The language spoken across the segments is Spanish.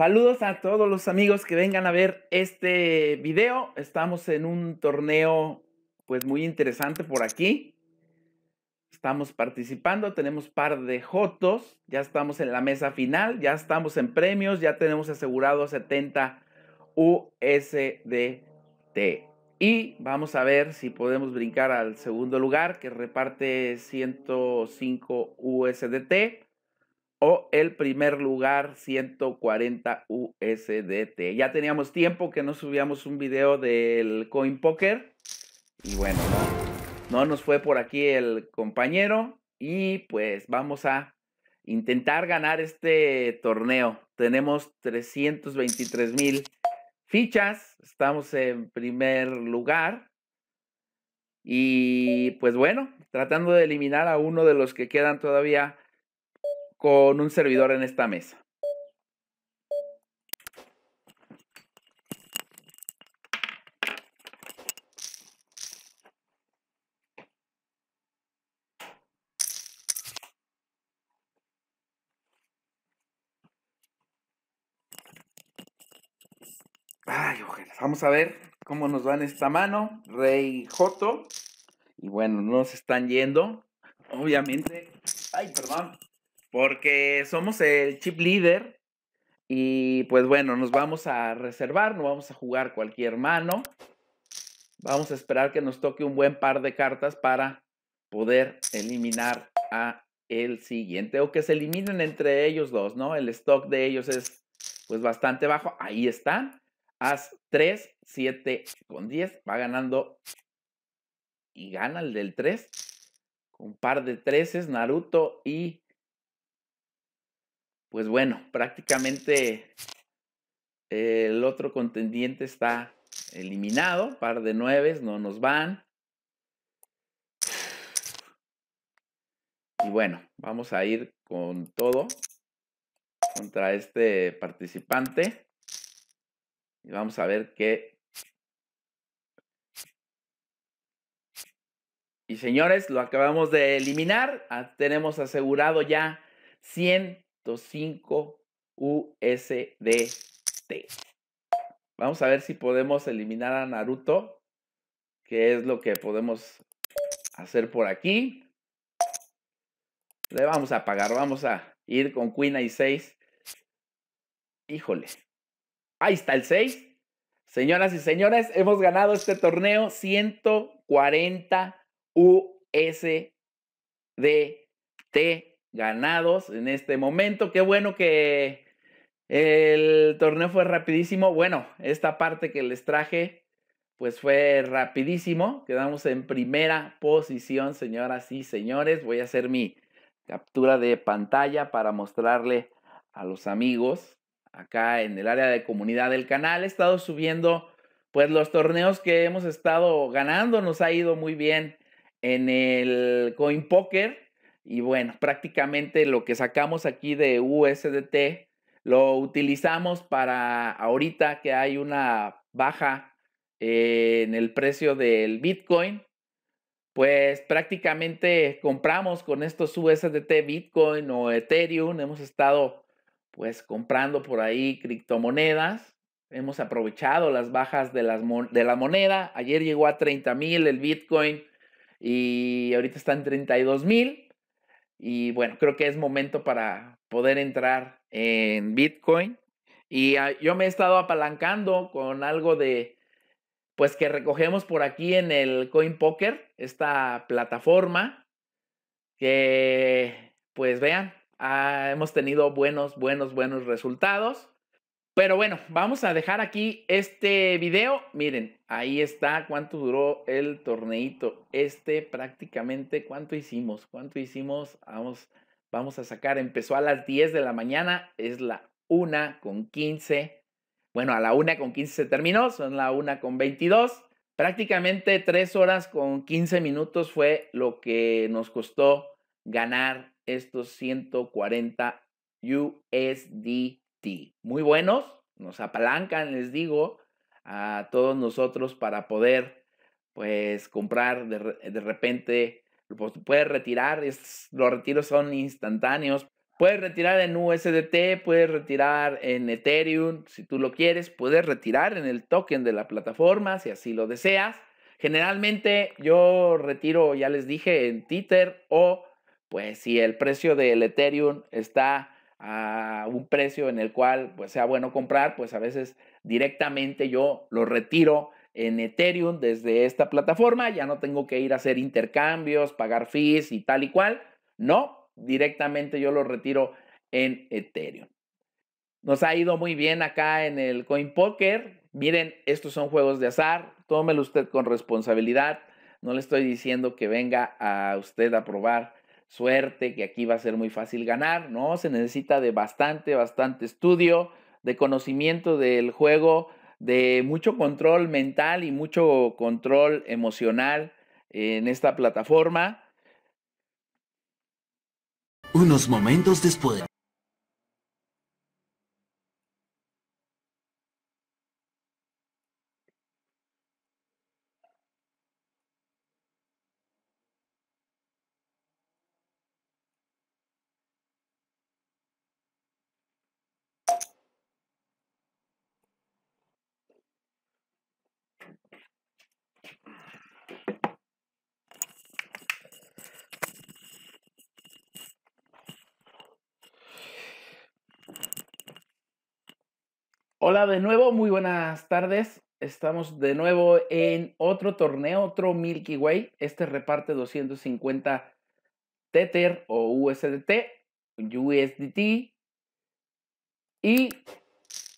Saludos a todos los amigos que vengan a ver este video. Estamos en un torneo pues muy interesante por aquí. Estamos participando, tenemos par de jotos, ya estamos en la mesa final, ya estamos en premios, ya tenemos asegurado 70 USDT. Y vamos a ver si podemos brincar al segundo lugar que reparte 105 USDT o el primer lugar 140 USDT. Ya teníamos tiempo que no subíamos un video del Coin Poker y bueno, no, nos fue por aquí el compañero y pues vamos a intentar ganar este torneo. Tenemos 323 mil fichas, estamos en primer lugar. Y pues bueno, tratando de eliminar a uno de los que quedan todavía con un servidor en esta mesa. Ay, ojeras. Vamos a ver cómo nos va en esta mano. Rey Joto. Y bueno, no se están yendo. Obviamente. Ay, perdón porque somos el chip líder y pues bueno, nos vamos a reservar, no vamos a jugar cualquier mano. Vamos a esperar que nos toque un buen par de cartas para poder eliminar a el siguiente o que se eliminen entre ellos dos, ¿no? El stock de ellos es pues bastante bajo. Ahí están. Haz 3, 7 con 10. Va ganando y gana el del 3. un par de 13 Naruto y pues bueno, prácticamente eh, el otro contendiente está eliminado. Par de nueves, no nos van. Y bueno, vamos a ir con todo contra este participante. Y vamos a ver qué. Y señores, lo acabamos de eliminar. Ah, tenemos asegurado ya 100 105 USDT. Vamos a ver si podemos eliminar a Naruto, que es lo que podemos hacer por aquí. Le vamos a pagar, vamos a ir con Queen y 6. Híjole. Ahí está el 6. Señoras y señores, hemos ganado este torneo 140 USDT ganados en este momento. Qué bueno que el torneo fue rapidísimo. Bueno, esta parte que les traje, pues fue rapidísimo. Quedamos en primera posición, señoras y señores. Voy a hacer mi captura de pantalla para mostrarle a los amigos acá en el área de comunidad del canal. He estado subiendo pues los torneos que hemos estado ganando. Nos ha ido muy bien en el Coin Poker y bueno, prácticamente lo que sacamos aquí de USDT lo utilizamos para ahorita que hay una baja eh, en el precio del Bitcoin. Pues prácticamente compramos con estos USDT Bitcoin o Ethereum. Hemos estado pues comprando por ahí criptomonedas. Hemos aprovechado las bajas de, las de la moneda. Ayer llegó a 30 mil el Bitcoin y ahorita está en 32 mil. Y bueno, creo que es momento para poder entrar en Bitcoin. Y ah, yo me he estado apalancando con algo de, pues que recogemos por aquí en el Poker esta plataforma, que pues vean, ah, hemos tenido buenos, buenos, buenos resultados. Pero bueno, vamos a dejar aquí este video. Miren, ahí está cuánto duró el torneito. Este prácticamente, ¿cuánto hicimos? ¿Cuánto hicimos? Vamos, vamos a sacar. Empezó a las 10 de la mañana, es la 1 con 15. Bueno, a la 1 con 15 se terminó, son la 1 con 22. Prácticamente 3 horas con 15 minutos fue lo que nos costó ganar estos 140 USD muy buenos, nos apalancan, les digo, a todos nosotros para poder, pues, comprar de, repente, puedes retirar, los retiros son instantáneos, puedes retirar en USDT, puedes retirar en Ethereum, si tú lo quieres, puedes retirar en el token de la plataforma, si así lo deseas. Generalmente yo retiro, ya les dije, en Tether o pues si el precio del Ethereum está a un precio en el cual pues, sea bueno comprar, pues a veces directamente yo lo retiro en Ethereum desde esta plataforma, ya no tengo que ir a hacer intercambios, pagar fees y tal y cual, no, directamente yo lo retiro en Ethereum. Nos ha ido muy bien acá en el poker Miren, estos son juegos de azar. Tómelo usted con responsabilidad. No le estoy diciendo que venga a usted a probar suerte, que aquí va a ser muy fácil ganar, no, se necesita de bastante, bastante estudio, de conocimiento del juego, de mucho control mental y mucho control emocional en esta plataforma. Unos momentos después. Hola de nuevo, muy buenas tardes. Estamos de nuevo en otro torneo, otro Milky Way. Este reparte 250 Tether o USDT, USDT. Y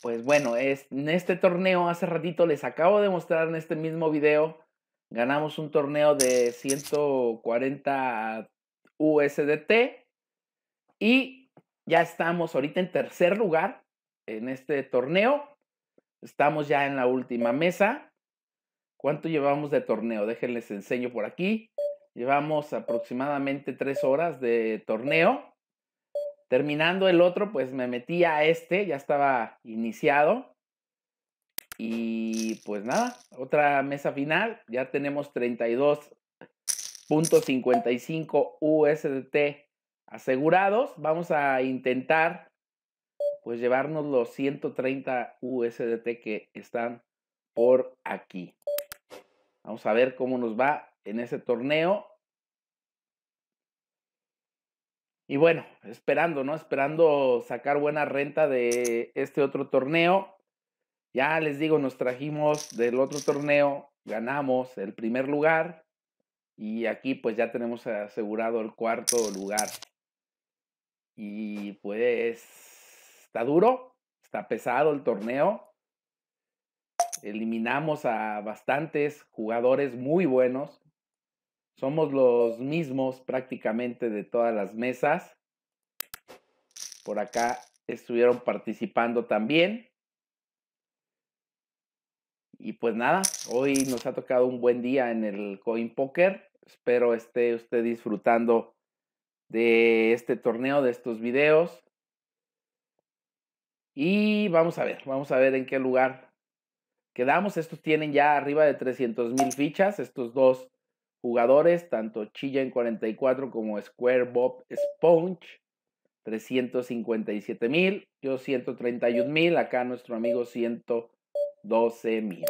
pues bueno, es, en este torneo hace ratito les acabo de mostrar en este mismo video, ganamos un torneo de 140 USDT y ya estamos ahorita en tercer lugar en este torneo. Estamos ya en la última mesa. ¿Cuánto llevamos de torneo? Déjenles enseño por aquí. Llevamos aproximadamente tres horas de torneo. Terminando el otro, pues me metí a este, ya estaba iniciado. Y pues nada, otra mesa final. Ya tenemos 32.55 USDT asegurados. Vamos a intentar pues llevarnos los 130 USDT que están por aquí. Vamos a ver cómo nos va en ese torneo. Y bueno, esperando, ¿no? Esperando sacar buena renta de este otro torneo. Ya les digo, nos trajimos del otro torneo, ganamos el primer lugar y aquí pues ya tenemos asegurado el cuarto lugar. Y pues Está duro, está pesado el torneo. Eliminamos a bastantes jugadores muy buenos. Somos los mismos prácticamente de todas las mesas. Por acá estuvieron participando también. Y pues nada, hoy nos ha tocado un buen día en el Coin Poker. Espero esté usted disfrutando de este torneo, de estos videos. Y vamos a ver, vamos a ver en qué lugar quedamos. Estos tienen ya arriba de 300 mil fichas, estos dos jugadores, tanto Chilla en 44 como Square Bob Sponge, 357 mil, yo 131 mil, acá nuestro amigo 112 mil.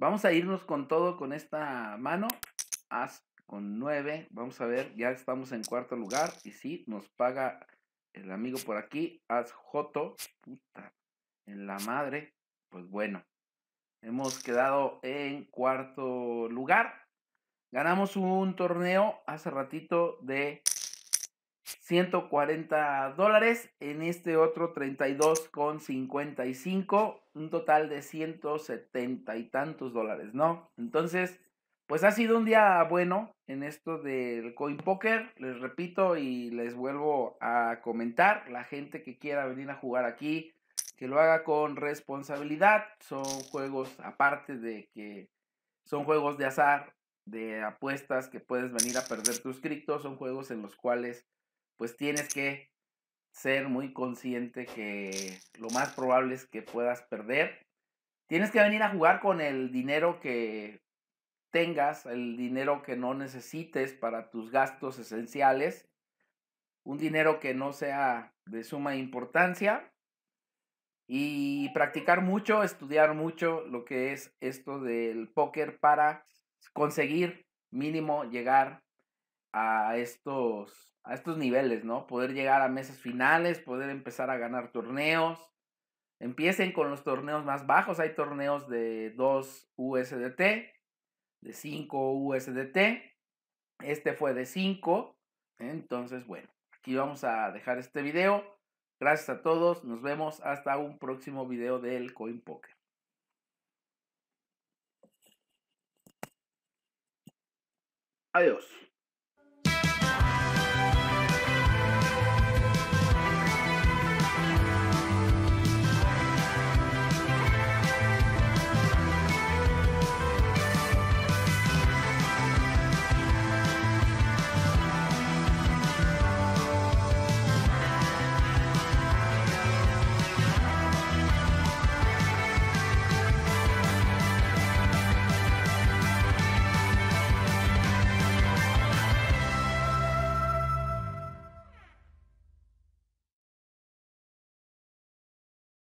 Vamos a irnos con todo con esta mano. As con 9. Vamos a ver, ya estamos en cuarto lugar. Y sí, nos paga el amigo por aquí. As Joto. Puta. En la madre. Pues bueno. Hemos quedado en cuarto lugar. Ganamos un torneo hace ratito de 140 dólares, en este otro 32,55, un total de 170 y tantos dólares, ¿no? Entonces, pues ha sido un día bueno en esto del coin poker, les repito y les vuelvo a comentar, la gente que quiera venir a jugar aquí, que lo haga con responsabilidad, son juegos aparte de que son juegos de azar, de apuestas que puedes venir a perder tus criptos, son juegos en los cuales pues tienes que ser muy consciente que lo más probable es que puedas perder. Tienes que venir a jugar con el dinero que tengas, el dinero que no necesites para tus gastos esenciales, un dinero que no sea de suma importancia y practicar mucho, estudiar mucho lo que es esto del póker para conseguir mínimo llegar a estos a estos niveles, ¿no? Poder llegar a mesas finales, poder empezar a ganar torneos. Empiecen con los torneos más bajos. Hay torneos de 2 USDT, de 5 USDT. Este fue de 5. Entonces, bueno, aquí vamos a dejar este video. Gracias a todos. Nos vemos hasta un próximo video del Coin Poker. Adiós.